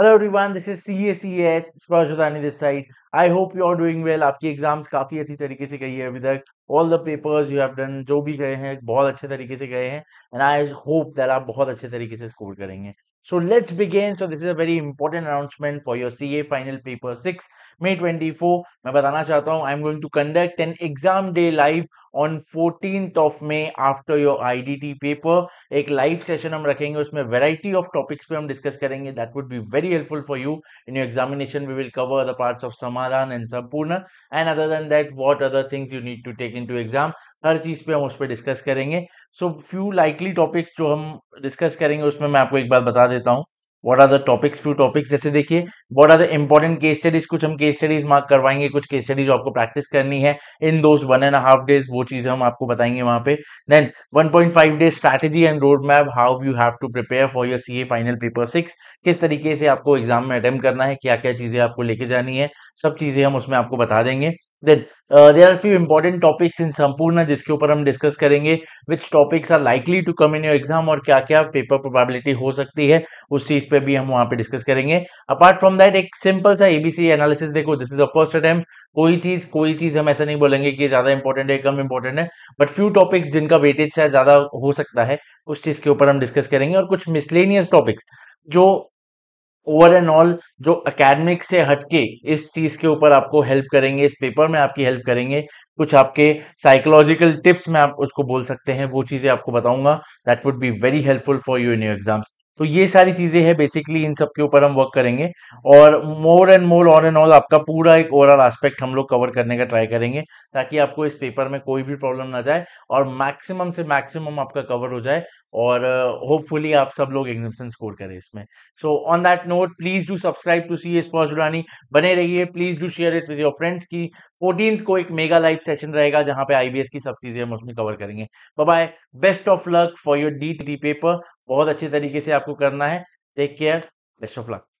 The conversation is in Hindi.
hello everyone this is C S C S Sparshani this side I hope you are doing well आपकी एग्जाम्स काफ़ी अच्छी तरीके से गई है अभी तक all the papers you have done जो भी गए हैं बहुत अच्छे तरीके से गए हैं एंड आई होप दैट आप बहुत अच्छे तरीके से स्कोर करेंगे so let's begin so this is a very important announcement for your C A final paper six May twenty four मैं बताना चाहता हूँ I am going to conduct an exam day live on fourteen of May after your ID paper एक लाइव सेशन हम रखेंगे उसमें वेराइटी ऑफ टॉपिक्स पे हम डिस्कस करेंगे that would be very helpful for you in your examination we will cover the parts of Samadhan and Sampoorna and other than that what other things you need to take into exam हर चीज पे हम उस पर डिस्कस करेंगे सो फ्यू लाइकली टॉपिक्स जो हम डिस्कस करेंगे उसमें मैं आपको एक बार बता देता हूँ what are the topics few topics जैसे देखिए what are the important case studies कुछ हम केस स्टडीज मार्क करवाएंगे कुछ केस स्टडीज आपको प्रैक्टिस करनी है in those one and half days वो चीज हम आपको बताएंगे वहां पे then 1.5 days strategy and road map how you have to prepare for your a final paper six किस तरीके से आपको एग्जाम में अटेम्प्ट करना है क्या क्या चीजें आपको लेके जानी है सब चीजें हम उसमें आपको बता देंगे then there are few important topics in Sampoorna जिसके ऊपर हम डिस्कस करेंगे which topics are likely to come in your exam और क्या क्या पेपर प्रोबेबिलिटी हो सकती है उस चीज पे भी हम वहां पे डिस्कस करेंगे अपार्ट फ्रॉम दैट एक सिंपल सा एबीसी एनालिसिस देखो this is the first attempt कोई चीज कोई चीज हम ऐसा नहीं बोलेंगे कि ज्यादा इंपॉर्टेंट है कम इंपॉर्टेंट है बट फ्यू टॉपिक्स जिनका वेटेज शायद ज्यादा हो सकता है उस चीज के ऊपर हम डिस्कस करेंगे और कुछ मिसलेनियस टॉपिक्स जो ओवर एंड ऑल जो अकेडमिक से हटके इस चीज़ के ऊपर आपको हेल्प करेंगे इस पेपर में आपकी हेल्प करेंगे कुछ आपके साइकोलॉजिकल टिप्स में आप उसको बोल सकते हैं वो चीज़ें आपको बताऊंगा that would be very helpful for you in your exams तो ये सारी चीज़ें हैं बेसिकली इन सब के ऊपर हम वर्क करेंगे और more and more on and all आपका पूरा एक ओवरऑल एस्पेक्ट हम लोग कवर करने का ट्राई करेंगे ताकि आपको इस पेपर में कोई भी प्रॉब्लम ना जाए और मैक्सिमम से मैक्सिमम आपका कवर हो जाए और होपफुली uh, आप सब लोग एग्जिबिशन स्कोर करें इसमें so on that note please do subscribe to C S पॉजुलानी बने रहिए please do share it with your friends की फोर्टीन को एक मेगा लाइव सेशन रहेगा जहां पे आईबीएस की सब चीजें हम उसमें कवर करेंगे bye best of luck for your D T paper बहुत अच्छे तरीके से आपको करना है take care best of luck